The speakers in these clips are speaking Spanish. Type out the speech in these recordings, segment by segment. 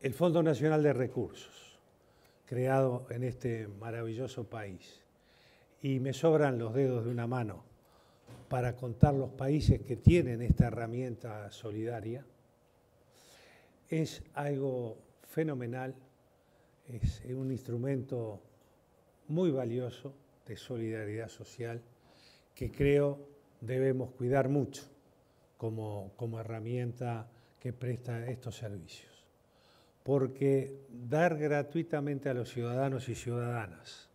el Fondo Nacional de Recursos, creado en este maravilloso país. Y me sobran los dedos de una mano para contar los países que tienen esta herramienta solidaria. Es algo fenomenal, es un instrumento muy valioso de solidaridad social que creo debemos cuidar mucho como, como herramienta que presta estos servicios porque dar gratuitamente a los ciudadanos y ciudadanas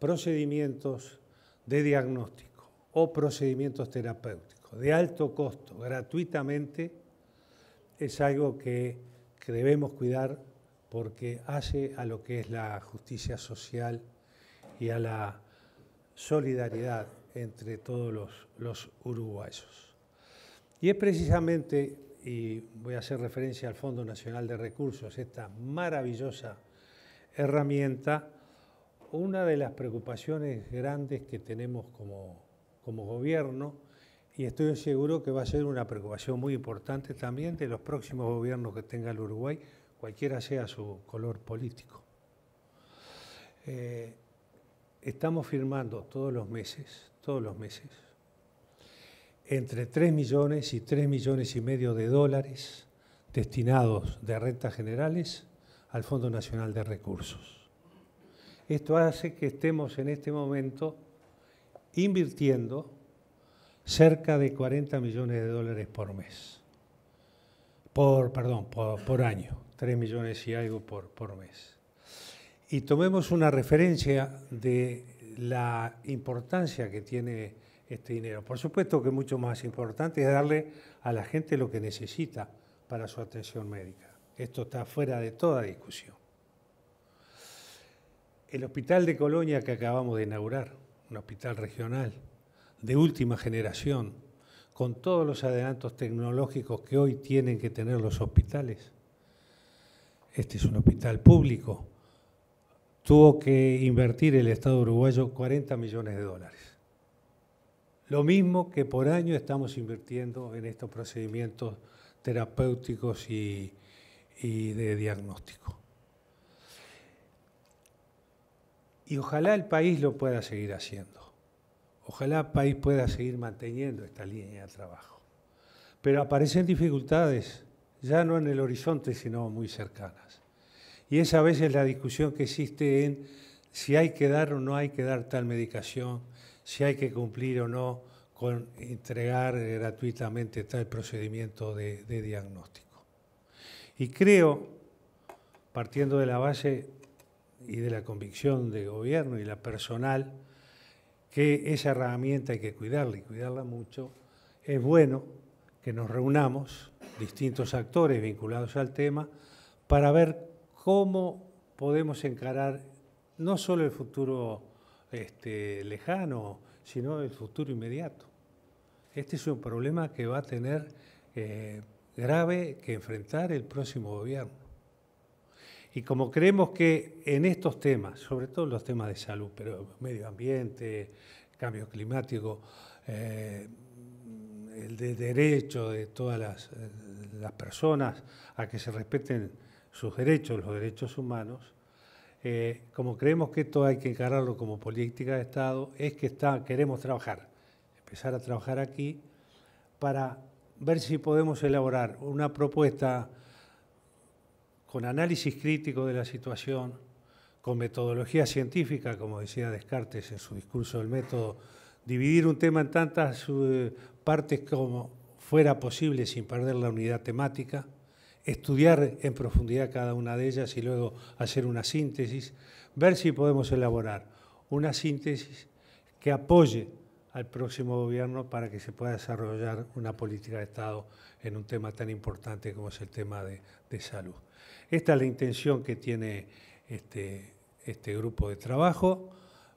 procedimientos de diagnóstico o procedimientos terapéuticos de alto costo gratuitamente es algo que, debemos cuidar porque hace a lo que es la justicia social y a la solidaridad entre todos los, los uruguayos. Y es precisamente y voy a hacer referencia al Fondo Nacional de Recursos, esta maravillosa herramienta, una de las preocupaciones grandes que tenemos como, gobierno, y estoy seguro que va a ser una preocupación muy importante también de los próximos gobiernos que tenga el Uruguay, cualquiera sea su color político. Eh, estamos firmando todos los meses, todos los meses, entre 3 millones y 3 millones y medio de dólares destinados de rentas generales al Fondo Nacional de Recursos. Esto hace que estemos en este momento invirtiendo cerca de 40 millones de dólares por mes, por, perdón, por, año, 3 millones y algo por, por mes. Y tomemos una referencia de la importancia que tiene este dinero. Por supuesto que mucho más importante es darle a la gente lo que necesita para su atención médica. Esto está fuera de toda discusión. El hospital de Colonia que acabamos de inaugurar, un hospital regional de última generación, con todos los adelantos tecnológicos que hoy tienen que tener los hospitales. Este es un hospital público. Tuvo que invertir el Estado uruguayo 40 millones de dólares. Lo mismo que por año estamos invirtiendo en estos procedimientos terapéuticos y, de diagnóstico. Y ojalá el país lo pueda seguir haciendo. Ojalá el país pueda seguir manteniendo esta línea de trabajo. Pero aparecen dificultades, ya no en el horizonte, sino muy cercanas. Y esa a veces la discusión que existe en si hay que dar o no hay que dar tal medicación, si hay que cumplir o no con entregar gratuitamente tal procedimiento de, diagnóstico. Y creo, partiendo de la base y de la convicción de gobierno y la personal, que esa herramienta hay que cuidarla y cuidarla mucho, es bueno que nos reunamos, distintos actores vinculados al tema, para ver cómo podemos encarar no solo el futuro este, lejano, sino el futuro inmediato. Este es un problema que va a tener eh, grave que enfrentar el próximo gobierno. Y como creemos que en estos temas, sobre todo los temas de salud, pero medio ambiente, cambio climático, eh, el derecho de todas eh, las, personas a que se respeten sus derechos, los derechos humanos, eh, como creemos que esto hay que encararlo como política de Estado, es que queremos trabajar, empezar a trabajar aquí para ver si podemos elaborar una propuesta con análisis crítico de la situación, con metodología científica, como decía Descartes en su discurso del método, dividir un tema en tantas eh, partes como fuera posible sin perder la unidad temática estudiar en profundidad cada una de ellas y luego hacer una síntesis, ver si podemos elaborar una síntesis que apoye al próximo gobierno para que se pueda desarrollar una política de Estado en un tema tan importante como es el tema de, salud. Esta es la intención que tiene este, este grupo de trabajo.